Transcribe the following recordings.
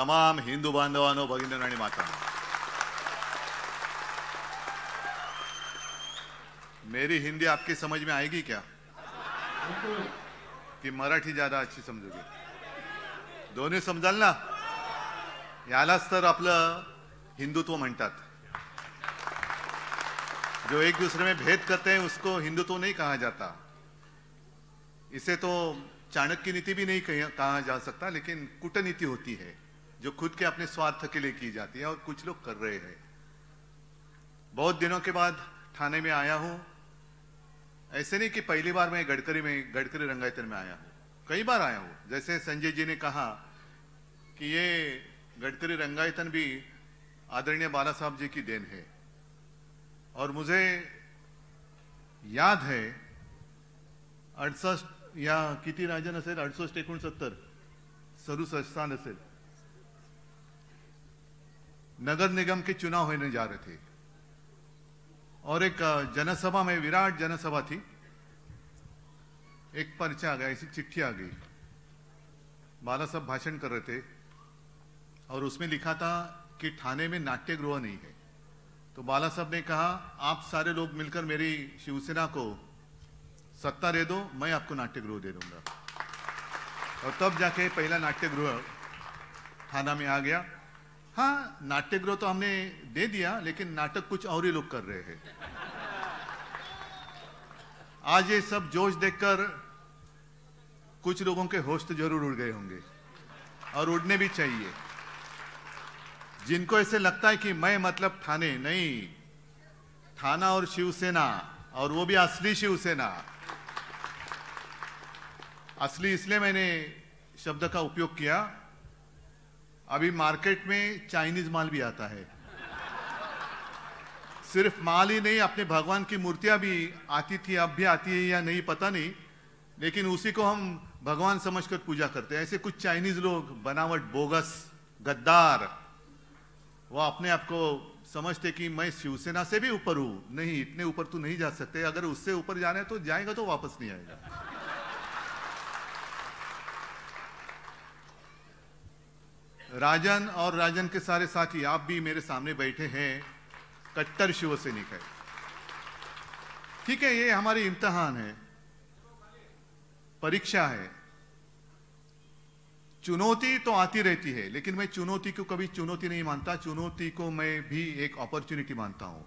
हिंदू હિન્દુ બાંધવાનો ભગીન્દ્રનારાયણ માતાનો मेरी हिंदी आपकी समझ में आएगी क्या कि मराठी ज्यादा अच्छी समजोगे दोन्ही समजाल ना यालाच तर आपलं हिंदुत्व म्हणतात जो एक दूसरे में भेद करते हैं उसको हिंदुत्व नहीं कहा जाता इसे तो चाणक्य नीति भी नहीं कहा जा सकता लेकिन कुटनीति होती है जो खुद के अपने स्वार्थ के लिए की जाती है और कुछ लोग कर रहे हैं बहुत दिनों के बाद थाने में आया हूं ऐसे नहीं कि पहली बार मैं गडकरी में गडकरी रंगायतन में आया हूं कई बार आया हूं जैसे संजय जी ने कहा कि ये गडकरी रंगायतन भी आदरणीय बाला साहब जी की देन है और मुझे याद है अड़सठ या किती राजन असेल एक एकोणसत्तर सदुसष्टान असेल नगर निगम के चुनाव होने जा रहे थे और एक जनसभा में विराट जनसभा थी एक पर्चा आ गया ऐसी चिट्ठी आ गई बाला साहब भाषण कर रहे थे और उसमें लिखा था कि थाने में नाट्य गृह नहीं है तो बाला साहब ने कहा आप सारे लोग मिलकर मेरी शिवसेना को सत्ता दे दो मैं आपको नाट्य गृह दे दूंगा और तब जाके पहला नाट्य गृह थाना में आ गया हाँ नाट्यगृह तो हमने दे दिया लेकिन नाटक कुछ और ही लोग कर रहे हैं आज ये सब जोश देखकर कुछ लोगों के होश तो जरूर उड़ गए होंगे और उड़ने भी चाहिए जिनको ऐसे लगता है कि मैं मतलब थाने नहीं थाना और शिवसेना और वो भी असली शिवसेना असली इसलिए मैंने शब्द का उपयोग किया अभी मार्केट में चाइनीज माल भी आता है सिर्फ माल ही नहीं अपने भगवान की मूर्तियां भी आती थी अब भी आती है या नहीं पता नहीं लेकिन उसी को हम भगवान समझकर पूजा करते हैं ऐसे कुछ चाइनीज लोग बनावट बोगस गद्दार वो अपने आप को समझते कि मैं शिवसेना से भी ऊपर हूं नहीं इतने ऊपर तो नहीं जा सकते अगर उससे ऊपर जाना है तो जाएगा तो वापस नहीं आएगा राजन और राजन के सारे साथी आप भी मेरे सामने बैठे हैं कट्टर शिवसैनिक है ठीक है ये हमारी इम्तहान है परीक्षा है चुनौती तो आती रहती है लेकिन मैं चुनौती को कभी चुनौती नहीं मानता चुनौती को मैं भी एक अपॉर्चुनिटी मानता हूं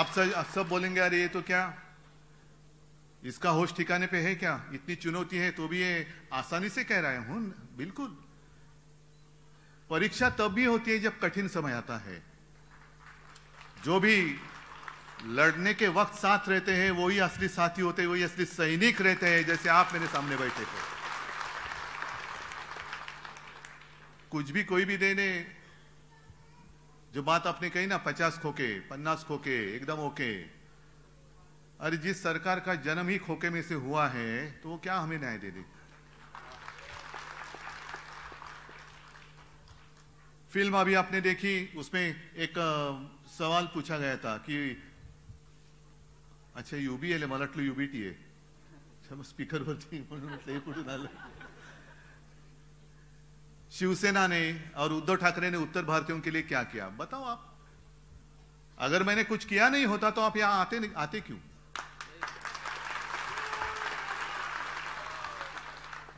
आप सब आप सब बोलेंगे अरे ये तो क्या इसका होश ठिकाने पे है क्या इतनी चुनौती है तो भी ये आसानी से कह रहा हूं बिल्कुल परीक्षा तब भी होती है जब कठिन समय आता है जो भी लड़ने के वक्त साथ रहते हैं वही असली साथी होते हैं वही असली सैनिक रहते हैं जैसे आप मेरे सामने बैठे थे कुछ भी कोई भी देने जो बात आपने कही ना पचास खोके पन्नास खोके एकदम ओके अरे जिस सरकार का जन्म ही खोखे में से हुआ है तो वो क्या हमें न्याय दे दे फिल्म अभी आपने देखी उसमें एक सवाल पूछा गया था कि अच्छा यूबी एल मला वाटलं युबीटी आहे अच्छा स्पीकर शिवसेना ने और उद्धव ठाकरे ने उत्तर भारतीयों के लिए क्या किया बताओ आप अगर मैंने कुछ किया नहीं होता तो आप यहां आते आते क्यों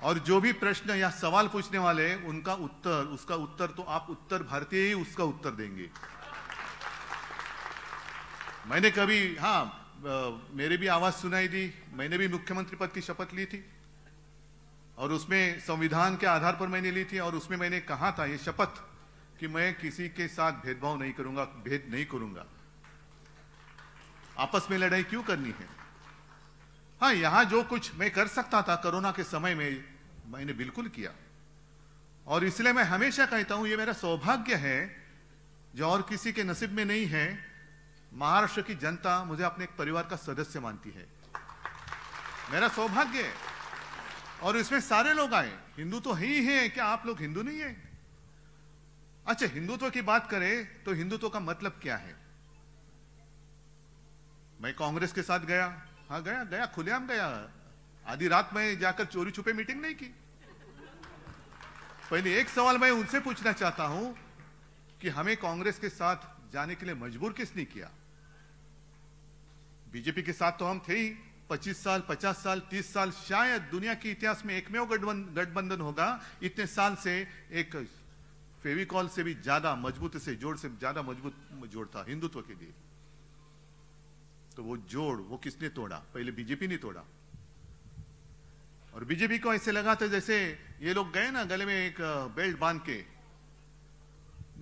और जो भी प्रश्न या सवाल पूछने वाले हैं उनका उत्तर उसका उत्तर तो आप उत्तर भारतीय ही उसका उत्तर देंगे मैंने कभी हाँ मेरे भी आवाज सुनाई दी मैंने भी मुख्यमंत्री पद की शपथ ली थी और उसमें संविधान के आधार पर मैंने ली थी और उसमें मैंने कहा था ये शपथ कि मैं किसी के साथ भेदभाव नहीं करूंगा भेद नहीं करूंगा आपस में लड़ाई क्यों करनी है हाँ यहां जो कुछ मैं कर सकता था कोरोना के समय में मैंने बिल्कुल किया और इसलिए मैं हमेशा कहता हूं ये मेरा सौभाग्य है जो और किसी के नसीब में नहीं है महाराष्ट्र की जनता मुझे अपने एक परिवार का सदस्य मानती है मेरा सौभाग्य है और इसमें सारे लोग आए हिंदू तो ही है क्या आप लोग हिंदू नहीं है अच्छा हिंदुत्व की बात करें तो हिंदुत्व का मतलब क्या है मैं कांग्रेस के साथ गया हाँ गया गया खुलेआम गया आधी रात में जाकर चोरी छुपे मीटिंग नहीं की पहले एक सवाल मैं उनसे पूछना चाहता हूं कि हमें कांग्रेस के साथ जाने के लिए मजबूर किसने किया बीजेपी के साथ तो हम थे ही पच्चीस साल पचास साल तीस साल शायद दुनिया के इतिहास में एकमेव गठबंधन होगा इतने साल से एक फेविकॉल से भी ज्यादा मजबूत से जोड़ से ज्यादा मजबूत जोड़ था हिंदुत्व के लिए तो वो जोड़ वो किसने तोड़ा पहले बीजेपी ने तोड़ा और बीजेपी को ऐसे लगा था तो जैसे ये लोग गए ना गले में एक बेल्ट बांध के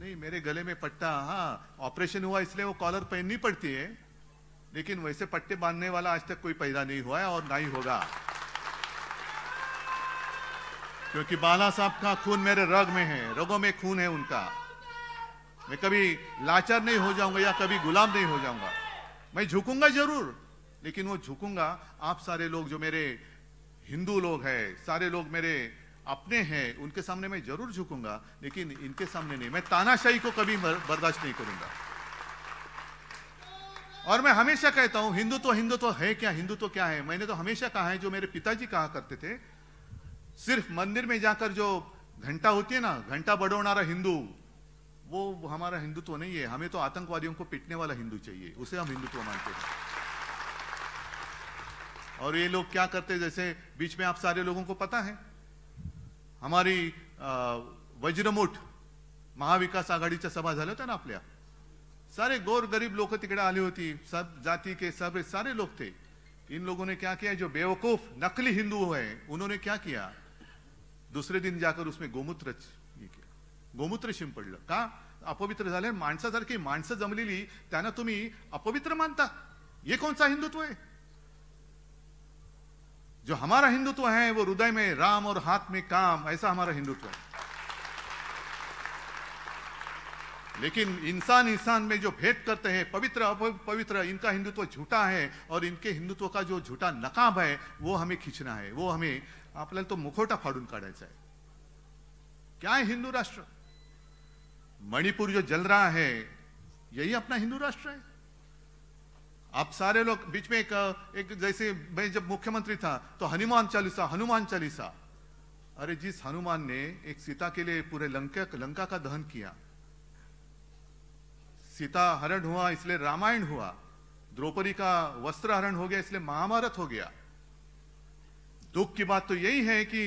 नहीं मेरे गले में पट्टा हाँ ऑपरेशन हुआ इसलिए वो कॉलर पहननी पड़ती है लेकिन वैसे पट्टे बांधने वाला आज तक कोई पैदा नहीं हुआ है और ना ही होगा क्योंकि बाला साहब का खून मेरे रग में है रगों में खून है उनका मैं कभी लाचार नहीं हो जाऊंगा या कभी गुलाम नहीं हो जाऊंगा मैं झुकूंगा जरूर लेकिन वो झुकूंगा आप सारे लोग जो मेरे हिंदू लोग हैं सारे लोग मेरे अपने हैं उनके सामने मैं जरूर झुकूंगा लेकिन इनके सामने नहीं मैं तानाशाही को कभी बर्दाश्त नहीं करूंगा और मैं हमेशा कहता हूं हिंदू तो हिंदू तो है क्या हिंदू तो क्या है मैंने तो हमेशा कहा है जो मेरे पिताजी कहा करते थे सिर्फ मंदिर में जाकर जो घंटा होती है ना घंटा बड़ोनारा हिंदू वो हमारा हिंदुत्व तो नहीं है हमें तो आतंकवादियों को पिटने वाला हिंदू चाहिए उसे हम हिंदुत्व तो मानते हैं और ये लोग क्या करते जैसे बीच में आप सारे लोगों को पता है हमारी वज्रमुठ महाविकास आघाडीच्या सभा झाल्या होत्या ना अपने सारे गोर गरीब लोग तिकड़े आली होती सब जाति के सब सारे लोग थे इन लोगों ने क्या किया जो बेवकूफ नकली हिंदू है उन्होंने क्या किया दूसरे दिन जाकर उसमें गोमूत्र गोमूत्र शिंपडलं का अपवित्र झाले माणसासारखी माणसं जमलेली त्यांना तुम्ही अपवित्र मानता ये कौन सा हिंदुत्व है जो हमारा हिंदुत्व है वो हृदय में राम और हाथ में काम ऐसा हमारा हिंदुत्व है लेकिन इंसान इंसान में जो भेंट करते हैं पवित्र अपवित्र इनका हिंदुत्व झूठा है और इनके हिंदुत्व का जो झूठा नकाब है वो हमें खींचना है वो हमें अपने तो मुखोटा फाडून काढायचा है क्या है हिंदू राष्ट्र मणिपुर जो जल रहा है यही अपना हिंदू राष्ट्र है आप सारे लोग बीच में एक, एक जैसे मैं जब मुख्यमंत्री था तो हनुमान चालीसा हनुमान चालीसा अरे जिस हनुमान ने एक सीता के लिए पूरे लंका लंका का दहन किया सीता हरण हुआ इसलिए रामायण हुआ द्रौपदी का वस्त्र हरण हो गया इसलिए महाभारत हो गया दुख की बात तो यही है कि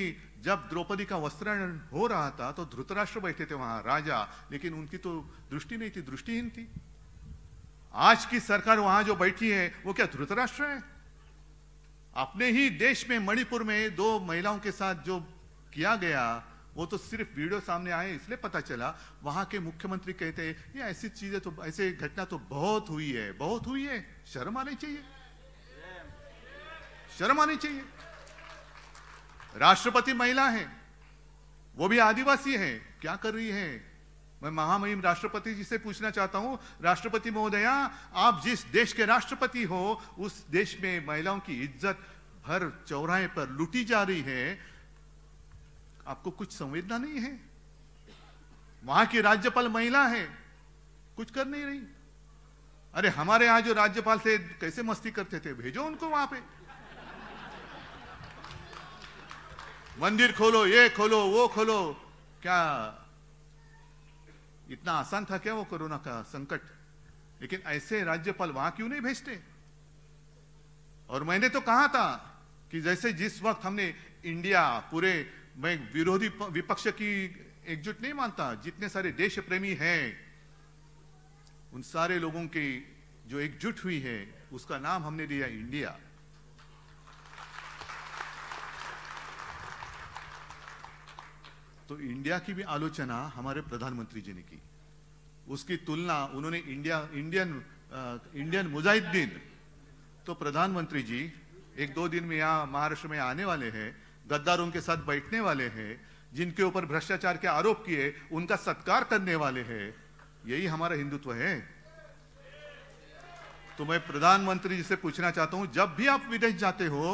जब द्रौपदी का वस्त्र हरण हो रहा था तो धृतराष्ट्र बैठे थे वहां राजा लेकिन उनकी तो दृष्टि नहीं थी दृष्टिहीन थी आज की सरकार वहां जो बैठी है वो क्या राष्ट्र है अपने ही देश में मणिपुर में दो महिलाओं के साथ जो किया गया वो तो सिर्फ वीडियो सामने आए इसलिए पता चला वहां के मुख्यमंत्री कहते हैं ये ऐसी चीजें तो ऐसे घटना तो बहुत हुई है बहुत हुई है शर्म आनी चाहिए शर्म आनी चाहिए राष्ट्रपति महिला है वो भी आदिवासी है क्या कर रही है मैं महामहिम राष्ट्रपति जी से पूछना चाहता हूं राष्ट्रपति महोदया आप जिस देश के राष्ट्रपति हो उस देश में महिलाओं की इज्जत हर चौराहे पर लूटी जा रही है आपको कुछ संवेदना नहीं है वहां की राज्यपाल महिला है कुछ कर नहीं रही अरे हमारे यहां जो राज्यपाल थे कैसे मस्ती करते थे भेजो उनको वहां पे मंदिर खोलो ये खोलो वो खोलो क्या इतना आसान था क्या वो कोरोना का संकट लेकिन ऐसे राज्यपाल वहां क्यों नहीं भेजते और मैंने तो कहा था कि जैसे जिस वक्त हमने इंडिया पूरे मैं विरोधी विपक्ष की एकजुट नहीं मानता जितने सारे देश प्रेमी हैं उन सारे लोगों की जो एकजुट हुई है उसका नाम हमने दिया इंडिया तो इंडिया की भी आलोचना हमारे प्रधानमंत्री जी ने की उसकी तुलना उन्होंने इंडिया इंडियन इंडियन मुजाहिदीन तो प्रधानमंत्री जी एक दो दिन में यहाँ महाराष्ट्र में आने वाले हैं गद्दारों के साथ बैठने वाले हैं जिनके ऊपर भ्रष्टाचार के आरोप किए उनका सत्कार करने वाले हैं यही हमारा हिंदुत्व है तो मैं प्रधानमंत्री जी से पूछना चाहता हूं जब भी आप विदेश जाते हो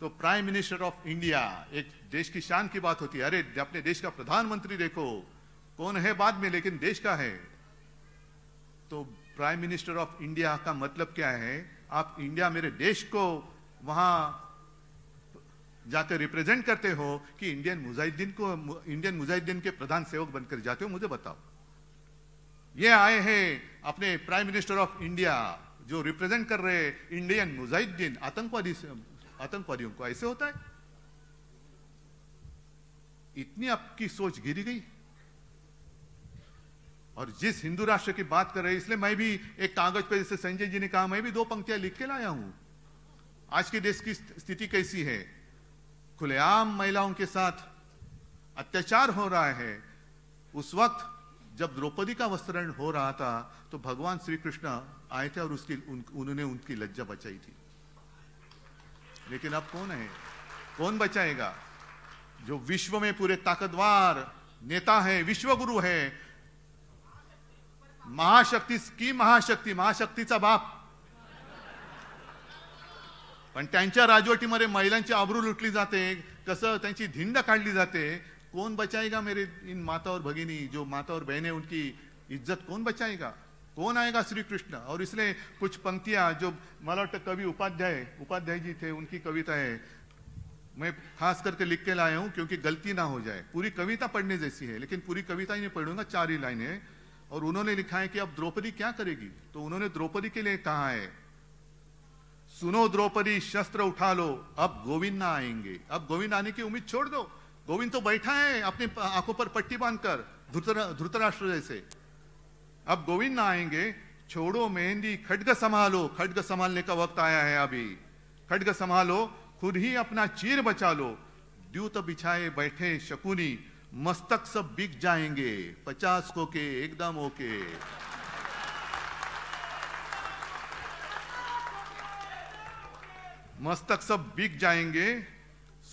तो प्राइम मिनिस्टर ऑफ इंडिया एक देश की शान की बात होती है अरे अपने देश का प्रधानमंत्री देखो कौन है बाद में लेकिन देश का है तो प्राइम मिनिस्टर ऑफ इंडिया का मतलब क्या है आप इंडिया मेरे देश को वहां जाकर रिप्रेजेंट करते हो कि इंडियन मुजाहिदीन को इंडियन मुजाहिदीन के प्रधान सेवक बनकर जाते हो मुझे बताओ ये आए हैं अपने प्राइम मिनिस्टर ऑफ इंडिया जो रिप्रेजेंट कर रहे इंडियन मुजाहिदीन आतंकवादी आतंकवादियों को ऐसे होता है इतनी आपकी सोच गिरी गई और जिस हिंदू राष्ट्र की बात कर रहे हैं इसलिए मैं भी एक कागज पर जैसे संजय जी ने कहा मैं भी दो पंक्तियां लिख के लाया हूं आज के देश की स्थिति कैसी है खुलेआम महिलाओं के साथ अत्याचार हो रहा है उस वक्त जब द्रौपदी का वस्त्रण हो रहा था तो भगवान श्री कृष्ण आए थे और उसकी उन, उन्होंने उनकी लज्जा बचाई थी लेकिन अब कौन है कौन बचाएगा जो विश्व में पूरे ताकतवार नेता है विश्व गुरु है महाशक्ती की महाशक्ती महाशक्तीचा बाप पण त्यांच्या राजवटीमध्ये महिलांची आबरू लुटली जाते कसं त्यांची धिंड काढली जाते कोण बचाएगा मेरे इन माता और भगिनी जो माता और बहने उनकी इज्जत कोण बचाएगा कौन आएगा श्री कृष्ण और इसलिए कुछ पंक्तियां जो मलट कवि उपाध्याय उपाध्याय जी थे उनकी कविता है मैं खास करके लिख के लाया हूं क्योंकि गलती ना हो जाए पूरी कविता पढ़ने जैसी है लेकिन पूरी कविता ही नहीं पढ़ूंगा चार ही है और उन्होंने लिखा है कि अब द्रौपदी क्या करेगी तो उन्होंने द्रौपदी के लिए कहा है सुनो द्रौपदी शस्त्र उठा लो अब गोविंद ना आएंगे अब गोविंद आने की उम्मीद छोड़ दो गोविंद तो बैठा है अपनी आंखों पर पट्टी बांधकर धुतराष्ट्र जैसे अब गोविंद आएंगे छोड़ो मेहंदी खडग संभालो खडग संभालने का वक्त आया है अभी खड्ग संभालो खुद ही अपना चीर बचा लो द्यूत बिछाए बैठे शकुनी मस्तक सब बिक जाएंगे पचास को के एकदम ओके मस्तक सब बिक जाएंगे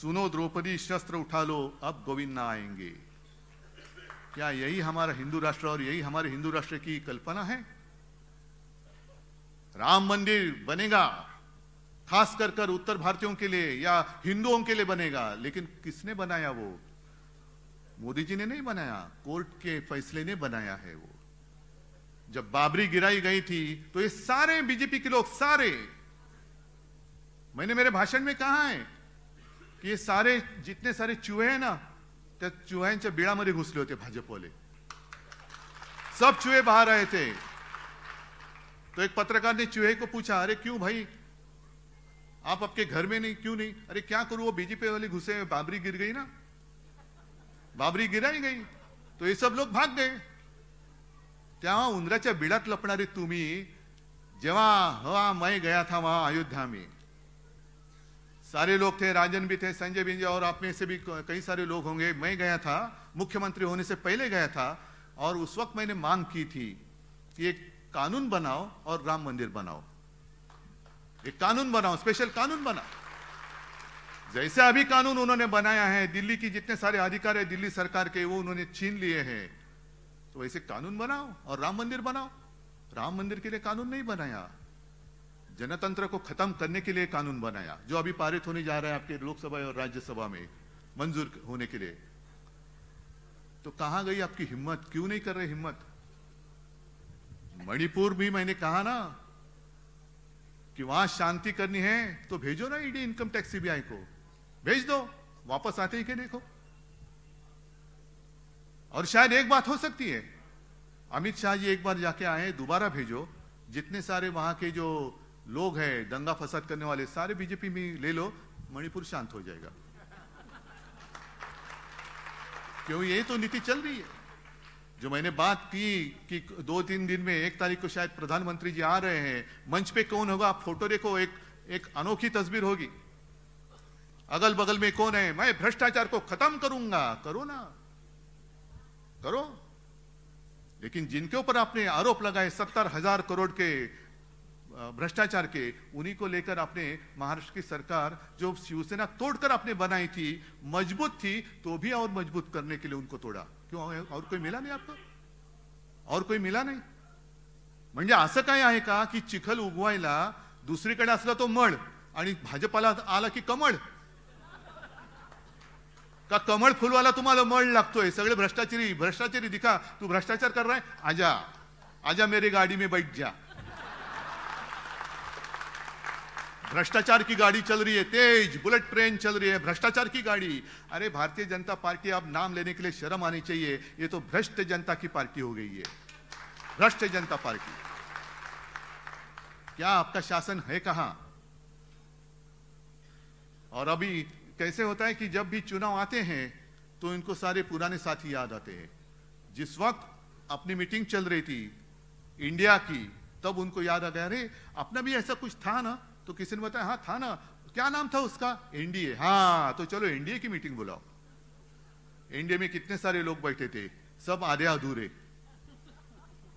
सुनो द्रौपदी शस्त्र उठा लो अब गोविंद ना आएंगे क्या यही हमारा हिंदू राष्ट्र और यही हमारे हिंदू राष्ट्र की कल्पना है राम मंदिर बनेगा खास कर कर उत्तर भारतीयों के लिए या हिंदुओं के लिए बनेगा लेकिन किसने बनाया वो मोदी जी ने नहीं बनाया कोर्ट के फैसले ने बनाया है वो जब बाबरी गिराई गई थी तो ये सारे बीजेपी के लोग सारे मैंने मेरे भाषण में कहा है कि ये सारे जितने सारे चूहे हैं ना त्या चुह्यांच्या बिळामध्ये घुसले होते भाजपवाले सब चुहे बाहर आए थे तो एक पत्रकार ने चूहे को पूछा अरे क्यों भाई आप आपके घर में नहीं क्यों नहीं अरे क्या करूं वो बीजेपी वाले घुसे बाबरी गिर गई ना बाबरी गिरा ही गई तो ये सब लोग भाग गए तेव्हा उंदराच्या बिळात लपणारे तुम्ही जेव्हा हवा मैं गया था वहां अयोध्या में सारे लोग थे राजन भी थे संजय भी और आप में से भी कई सारे लोग होंगे मैं गया था मुख्यमंत्री होने से पहले गया था और उस वक्त मैंने मांग की थी कि एक कानून बनाओ और राम मंदिर बनाओ एक कानून बनाओ स्पेशल कानून बनाओ जैसे अभी कानून उन्होंने बनाया है दिल्ली की जितने सारे अधिकार है दिल्ली सरकार के वो उन्होंने छीन लिए हैं तो वैसे कानून बनाओ और राम मंदिर बनाओ राम मंदिर के लिए कानून नहीं बनाया जनतंत्र को खत्म करने के लिए कानून बनाया जो अभी पारित होने जा रहा है आपके लोकसभा और राज्यसभा में मंजूर होने के लिए तो कहां गई आपकी हिम्मत क्यों नहीं कर रहे हिम्मत मणिपुर भी मैंने कहा ना कि वहां शांति करनी है तो भेजो ना ईडी इनकम टैक्स सीबीआई को भेज दो वापस आते ही के देखो और शायद एक बात हो सकती है अमित शाह जी एक बार जाके आए दोबारा भेजो जितने सारे वहां के जो लोग हैं दंगा फसाद करने वाले सारे बीजेपी में ले लो मणिपुर शांत हो जाएगा क्यों ये तो नीति चल रही है जो मैंने बात की कि दो तीन दिन में एक तारीख को शायद प्रधानमंत्री जी आ रहे हैं मंच पे कौन होगा आप फोटो देखो एक एक अनोखी तस्वीर होगी अगल बगल में कौन है मैं भ्रष्टाचार को खत्म करूंगा करो ना करो लेकिन जिनके ऊपर आपने आरोप लगाए सत्तर हजार करोड़ के भ्रष्टाचार के उन्हीं को लेकर आपने महाराष्ट्र की सरकार जो शिवसेना तोड़कर आपने बनाई थी मजबूत थी तो भी और मजबूत करने के लिए उनको तोड़ा क्यों और कोई मिला नहीं आपको और कोई मिला नहीं म्हणजे असं काय आहे का की चिखल उगवायला दुसरीकडे असला तो मळ आणि भाजपाला आला की कमळ का कमळ फुलवाला तुम्हाला मळ लागतोय सगळे भ्रष्टाचारी भ्रष्टाचारी दिखा तू भ्रष्टाचार कर रहा है आजा आजा मेरी गाडी में बैठ जा भ्रष्टाचार की गाड़ी चल रही है तेज बुलेट ट्रेन चल रही है भ्रष्टाचार की गाड़ी अरे भारतीय जनता पार्टी अब नाम लेने के लिए शर्म आनी चाहिए ये तो भ्रष्ट जनता की पार्टी हो गई है भ्रष्ट जनता पार्टी क्या आपका शासन है कहा और अभी कैसे होता है कि जब भी चुनाव आते हैं तो इनको सारे पुराने साथी याद आते हैं जिस वक्त अपनी मीटिंग चल रही थी इंडिया की तब उनको याद आ गया अरे अपना भी ऐसा कुछ था ना तो किसी ने बताया हाँ था ना क्या नाम था उसका एनडीए हाँ तो चलो एनडीए की मीटिंग बुलाओ एनडीए में कितने सारे लोग बैठे थे सब आधे अधूरे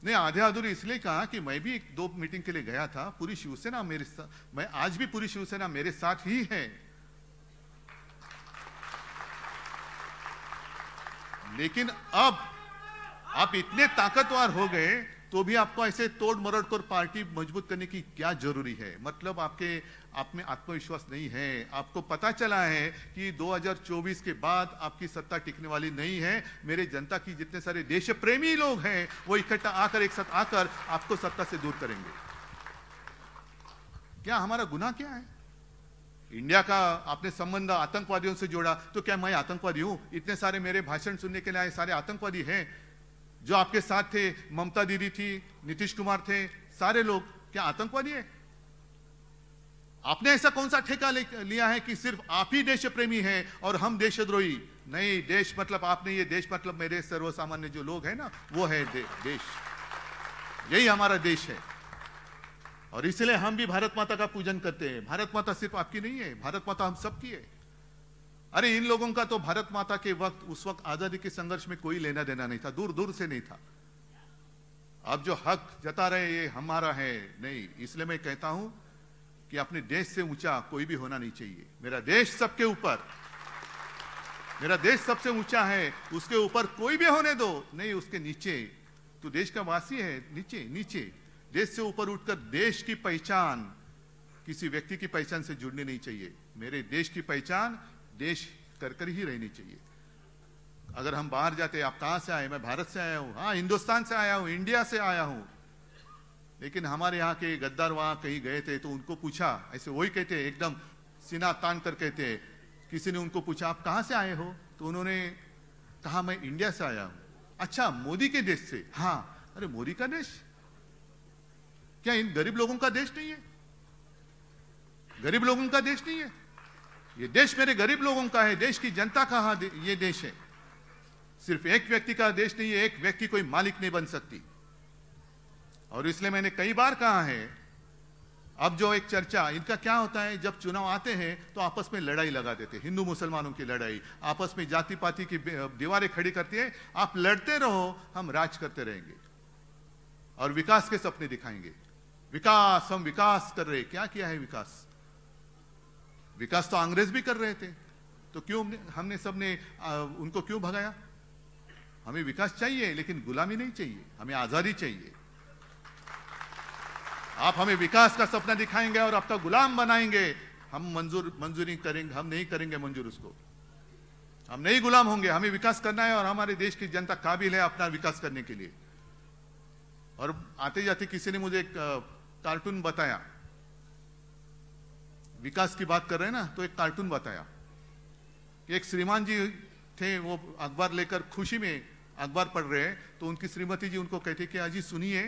नहीं आधे अधूरे इसलिए कहा कि मैं भी एक दो मीटिंग के लिए गया था पूरी शिवसेना मेरे साथ मैं आज भी पूरी शिवसेना मेरे साथ ही है लेकिन अब आप इतने ताकतवर हो गए तो भी आपको ऐसे तोड़ मरोड़ कर पार्टी मजबूत करने की क्या जरूरी है मतलब आपके आप में आत्मविश्वास नहीं है आपको पता चला है कि 2024 के बाद आपकी सत्ता टिकने वाली नहीं है मेरे जनता की जितने सारे देश प्रेमी लोग हैं वो इकट्ठा आकर एक साथ आकर आपको सत्ता से दूर करेंगे क्या हमारा गुना क्या है इंडिया का आपने संबंध आतंकवादियों से जोड़ा तो क्या मैं आतंकवादी हूं इतने सारे मेरे भाषण सुनने के लिए आए सारे आतंकवादी हैं जो आपके साथ थे ममता दीदी थी नीतीश कुमार थे सारे लोग क्या आतंकवादी है आपने ऐसा कौन सा ठेका लिया है कि सिर्फ आप ही देश प्रेमी है और हम देशद्रोही नहीं देश मतलब आपने ये देश मतलब मेरे सर्वसामान्य जो लोग हैं ना वो है दे, देश यही हमारा देश है और इसलिए हम भी भारत माता का पूजन करते हैं भारत माता सिर्फ आपकी नहीं है भारत माता हम सबकी है अरे इन लोगों का तो भारत माता के वक्त उस वक्त आजादी के संघर्ष में कोई लेना देना नहीं था दूर दूर से नहीं था आप जो हक जता रहे ये हमारा है नहीं इसलिए मैं कहता हूं कि अपने देश से ऊंचा कोई भी होना नहीं चाहिए मेरा देश सबके ऊपर मेरा देश सबसे ऊंचा है उसके ऊपर कोई भी होने दो नहीं उसके नीचे तो देश का वासी है नीचे नीचे देश से ऊपर उठकर देश की पहचान किसी व्यक्ति की पहचान से जुड़नी नहीं चाहिए मेरे देश की पहचान देश कर कर ही रहनी चाहिए अगर हम बाहर जाते आप कहां से आए मैं भारत से आया हूं हाँ हिंदुस्तान से आया हूं इंडिया से आया हूं लेकिन हमारे यहाँ के गद्दार वहां कहीं गए थे तो उनको पूछा ऐसे वही कहते एकदम सीना तान कर कहते किसी ने उनको पूछा आप कहाँ से आए हो तो उन्होंने कहा मैं इंडिया से आया हूं अच्छा मोदी के देश से हाँ अरे मोदी का देश क्या इन गरीब लोगों का देश नहीं है गरीब लोगों का देश नहीं है ये देश मेरे गरीब लोगों का है देश की जनता का हाँ ये देश है सिर्फ एक व्यक्ति का देश नहीं है एक व्यक्ति कोई मालिक नहीं बन सकती और इसलिए मैंने कई बार कहा है अब जो एक चर्चा इनका क्या होता है जब चुनाव आते हैं तो आपस में लड़ाई लगा देते हिंदू मुसलमानों की लड़ाई आपस में जाति पाति की दीवारें खड़ी करती है आप लड़ते रहो हम राज करते रहेंगे और विकास के सपने दिखाएंगे विकास हम विकास कर रहे क्या किया है विकास विकास तो अंग्रेज भी कर रहे थे तो क्यों हमने सबने उनको क्यों भगाया हमें विकास चाहिए लेकिन गुलामी नहीं चाहिए हमें आज़ादी चाहिए आप हमें विकास का सपना दिखाएंगे और आपका गुलाम बनाएंगे हम मंजूर मंजूरी करेंगे हम नहीं करेंगे मंजूर उसको हम नहीं गुलाम होंगे हमें विकास करना है और हमारे देश की जनता काबिल है अपना विकास करने के लिए और आते जाते किसी ने मुझे एक कार्टून बताया विकास की बात कर रहे हैं ना तो एक कार्टून बताया एक श्रीमान जी थे वो अखबार लेकर खुशी में अखबार पढ़ रहे हैं तो उनकी श्रीमती जी उनको कहती कि अजी सुनिए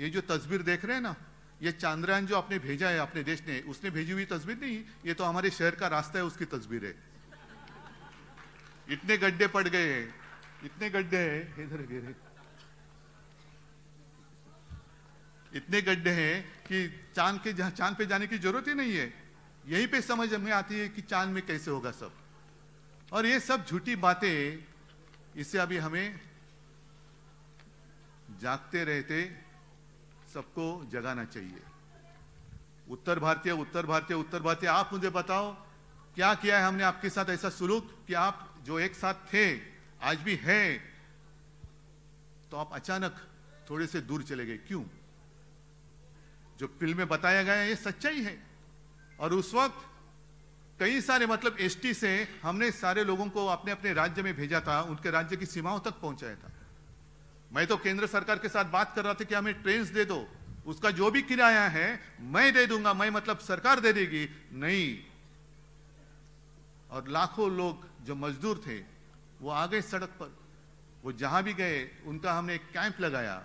ये जो तस्वीर देख रहे हैं ना ये चांद्रयान जो आपने भेजा है अपने देश ने उसने भेजी हुई तस्वीर नहीं ये तो हमारे शहर का रास्ता है उसकी तस्वीर है इतने गड्ढे पड़ गए इतने गड्ढे हैं इधर गिर इतने गड्ढे हैं कि चांद के जहां चांद पे जाने की जरूरत ही नहीं है यहीं पे समझ में आती है कि चांद में कैसे होगा सब और ये सब झूठी बातें इसे अभी हमें जागते रहते सबको जगाना चाहिए उत्तर भारतीय उत्तर भारतीय उत्तर भारतीय आप मुझे बताओ क्या किया है हमने आपके साथ ऐसा सुलूक कि आप जो एक साथ थे आज भी है तो आप अचानक थोड़े से दूर चले गए क्यों जो फिल्म में बताया गया है ये सच्चाई है और उस वक्त कई सारे मतलब एसटी से हमने सारे लोगों को अपने अपने राज्य में भेजा था उनके राज्य की सीमाओं तक पहुंचाया था मैं तो केंद्र सरकार के साथ बात कर रहा था कि हमें ट्रेन दे दो उसका जो भी किराया है मैं दे दूंगा मैं मतलब सरकार दे देगी नहीं और लाखों लोग जो मजदूर थे वो आ गए सड़क पर वो जहां भी गए उनका हमने एक कैंप लगाया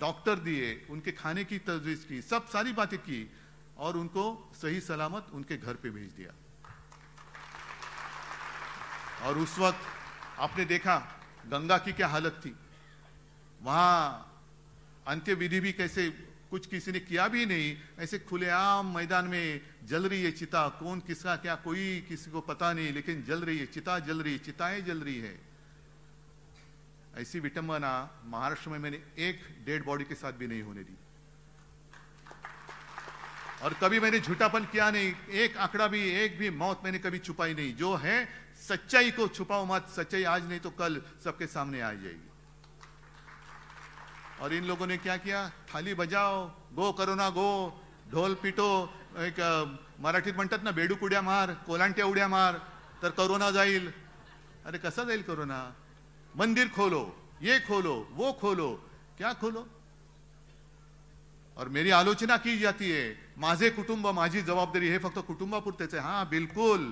डॉक्टर दिए उनके खाने की तजवीज़ की सब सारी बातें की और उनको सही सलामत उनके घर पे भेज दिया और उस वक्त आपने देखा गंगा की क्या हालत थी वहां अंत्य विधि भी कैसे कुछ किसी ने किया भी नहीं ऐसे खुलेआम मैदान में जल रही है चिता कौन किसका क्या कोई किसी को पता नहीं लेकिन जल रही है चिता जल रही है चिताएं जल रही है ऐसी विटंबना महाराष्ट्र में मैंने एक डेड बॉडी के साथ भी नहीं होने दी और कभी मैंने झूठापन किया नहीं एक आंकड़ा भी एक भी मौत मैंने कभी छुपाई नहीं जो है सच्चाई को छुपाओ मत सच्चाई आज नहीं तो कल सबके सामने आ जाएगी और इन लोगों ने क्या किया थाली बजाओ गो करोना गो ढोल पिटो एक मराठीत म्हणतात ना बेडूक उड्या मार कोलांट्या उड्या मार तर करोना जाईल अरे कसा जाईल करोना मंदिर खोलो ये खोलो वो खोलो क्या खोलो और मेरी आलोचना की जाती है माझे कुटुंब माझी जवाबदारी हे फक्त कुटुंबापुरतेच आहे हां बिलकुल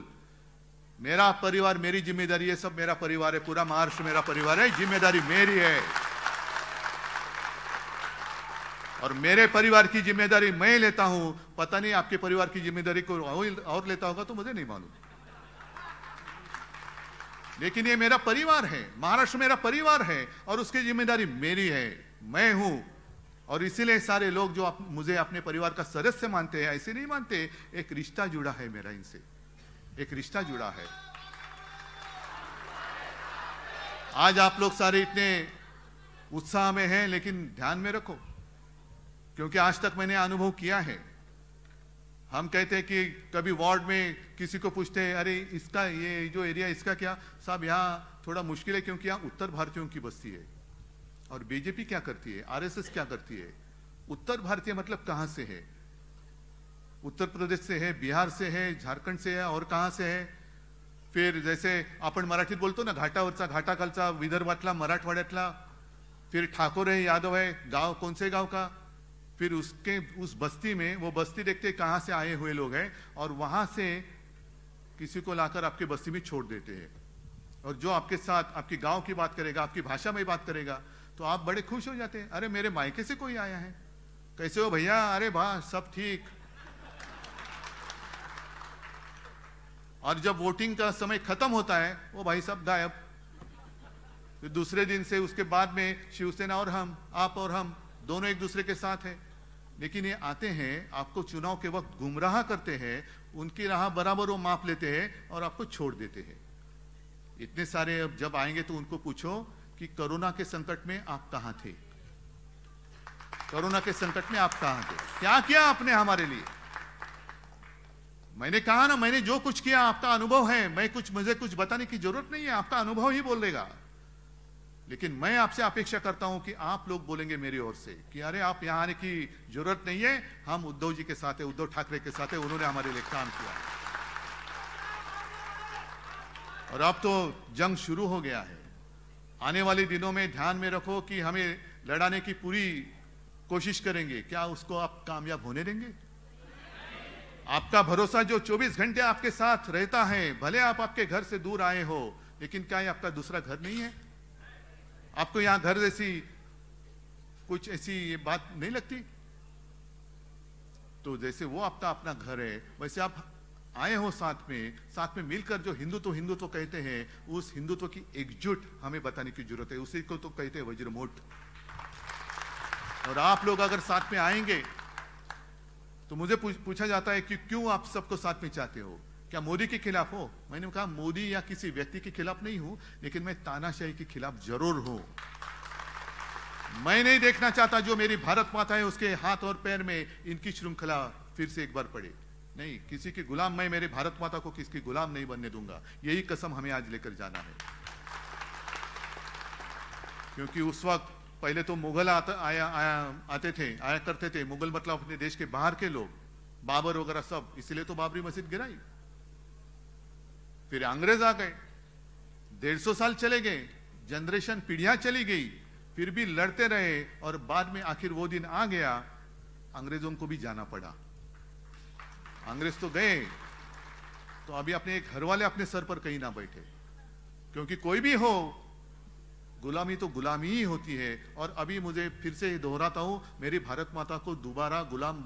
मेरा परिवार मेरी जिम्मेदारी है सब मेरा परिवार है पूरा महाराष्ट्र मेरा परिवार है जिम्मेदारी मेरी है और मेरे परिवार की जिम्मेदारी मैं लेता हूं पता नहीं आपके परिवार की जिम्मेदारी को और लेता होगा तो मुझे नहीं मालूम लेकिन ये मेरा परिवार है महाराष्ट्र मेरा परिवार है और उसकी जिम्मेदारी मेरी है मैं हूं और इसीलिए सारे लोग जो आप, मुझे अपने परिवार का सदस्य मानते हैं ऐसे नहीं मानते एक रिश्ता जुड़ा है मेरा इनसे एक रिश्ता जुड़ा है आज आप लोग सारे इतने उत्साह में हैं लेकिन ध्यान में रखो क्योंकि आज तक मैंने अनुभव किया है हम कहते हैं कि कभी वार्ड में किसी को पूछते हैं अरे इसका ये जो एरिया इसका क्या साहब यहाँ थोड़ा मुश्किल है क्योंकि यहाँ उत्तर भारतीयों की बस्ती है और बीजेपी क्या करती है आरएसएस क्या करती है उत्तर भारतीय मतलब कहां से है उत्तर प्रदेश से है बिहार से है झारखंड से है और कहां से है फिर जैसे अपन मराठी बोलते ना घाटा घाटाखालचा विदर्भतला मराठवाड़ला फिर ठाकुर है यादव है गांव कौन से गांव का फिर उसके उस बस्ती में वो बस्ती देखते कहां से आए हुए लोग हैं और वहां से किसी को लाकर आपके बस्ती में छोड़ देते हैं और जो आपके साथ आपके गांव की बात करेगा आपकी भाषा में बात करेगा तो आप बड़े खुश हो जाते हैं अरे मेरे मायके से कोई आया है कैसे हो भैया अरे भा सब ठीक और जब वोटिंग का समय खत्म होता है वो भाई साहब गायब तो दूसरे दिन से उसके बाद में शिवसेना और हम आप और हम दोनों एक दूसरे के साथ हैं लेकिन ये आते हैं आपको चुनाव के वक्त गुमराह करते हैं उनकी राह बराबर वो माप लेते हैं और आपको छोड़ देते हैं इतने सारे अब जब आएंगे तो उनको पूछो कि कोरोना के संकट में आप कहां थे कोरोना के संकट में आप कहां थे क्या किया आपने हमारे लिए मैंने कहा ना मैंने जो कुछ किया आपका अनुभव है मैं कुछ मुझे कुछ बताने की जरूरत नहीं है आपका अनुभव ही बोल देगा लेकिन मैं आपसे अपेक्षा करता हूं कि आप लोग बोलेंगे मेरी ओर से कि अरे आप यहां आने की जरूरत नहीं है हम उद्धव जी के साथ उद्धव ठाकरे के साथ उन्होंने हमारे लिए काम किया और अब तो जंग शुरू हो गया है आने वाले दिनों में ध्यान में रखो कि हमें लड़ाने की पूरी कोशिश करेंगे क्या उसको आप कामयाब होने देंगे आपका भरोसा जो 24 घंटे आपके साथ रहता है भले आप आपके घर से दूर आए हो लेकिन क्या ये आपका दूसरा घर नहीं है आपको यहां घर जैसी कुछ ऐसी बात नहीं लगती तो जैसे वो आपका अपना घर है वैसे आप आए हो साथ में साथ में मिलकर जो हिंदुत्व तो हिंदुत्व तो कहते हैं उस हिंदुत्व तो की एकजुट हमें बताने की जरूरत है उसी को तो कहते हैं वज्रमोट और आप लोग अगर साथ में आएंगे तो मुझे पूछा जाता है कि क्यों आप सबको साथ में चाहते हो क्या मोदी के खिलाफ हो मैंने कहा मोदी या किसी व्यक्ति के खिलाफ नहीं हूं लेकिन मैं तानाशाही के खिलाफ जरूर हूं मैं नहीं देखना चाहता जो मेरी भारत माता है उसके हाथ और पैर में इनकी श्रृंखला फिर से एक बार पड़े नहीं किसी की गुलाम मैं मेरे भारत माता को किसकी गुलाम नहीं बनने दूंगा यही कसम हमें आज लेकर जाना है क्योंकि उस वक्त पहले तो मुगल आत, आया, आया आते थे आया करते थे मुगल मतलब अपने देश के बाहर के लोग बाबर वगैरह सब इसलिए तो बाबरी मस्जिद गिराई फिर अंग्रेज आ गए डेढ़ सौ साल चले गए जनरेशन पीढ़ियां चली गई फिर भी लड़ते रहे और बाद में आखिर वो दिन आ गया अंग्रेजों को भी जाना पड़ा अंग्रेज तो गए तो अभी अपने घर वाले अपने सर पर कहीं ना बैठे क्योंकि कोई भी हो गुलामी तो गुलामी ही होती है और अभी मुझे फिर से दोहराता हूं मेरी भारत माता को दोबारा गुलाम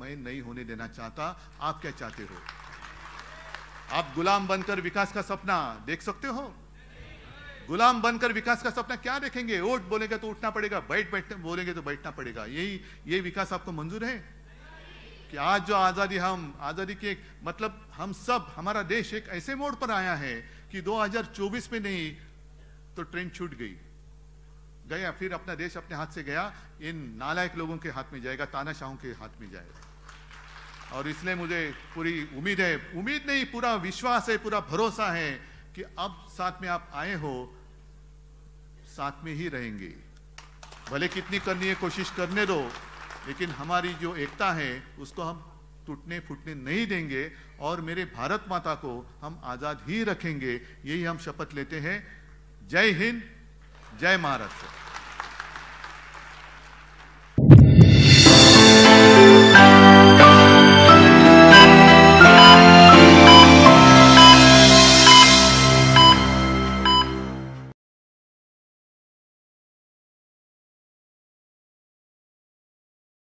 मैं नहीं होने देना चाहता आप क्या चाहते हो आप गुलाम बनकर विकास का सपना देख सकते हो गुलाम बनकर विकास का सपना क्या देखेंगे वोट बोलेंगे तो उठना पड़ेगा बैठ बैठ बोलेंगे तो बैठना पड़ेगा यही ये विकास आपको मंजूर है कि आज जो आज़ादी हम आज़ादी के मतलब हम सब हमारा देश एक ऐसे मोड़ पर आया है कि 2024 में नहीं तो ट्रेन छूट गई गया फिर अपना देश अपने हाथ से गया इन नालायक लोगों के हाथ में जाएगा तानाशाहों के हाथ में जाएगा और इसलिए मुझे पूरी उम्मीद है उम्मीद नहीं पूरा विश्वास है पूरा भरोसा है कि अब साथ में आप आए हो साथ में ही रहेंगे भले कितनी करनी है कोशिश करने दो लेकिन हमारी जो एकता है उसको हम टूटने फूटने नहीं देंगे और मेरे भारत माता को हम आज़ाद ही रखेंगे यही हम शपथ लेते हैं जय हिंद जय महाराष्ट्र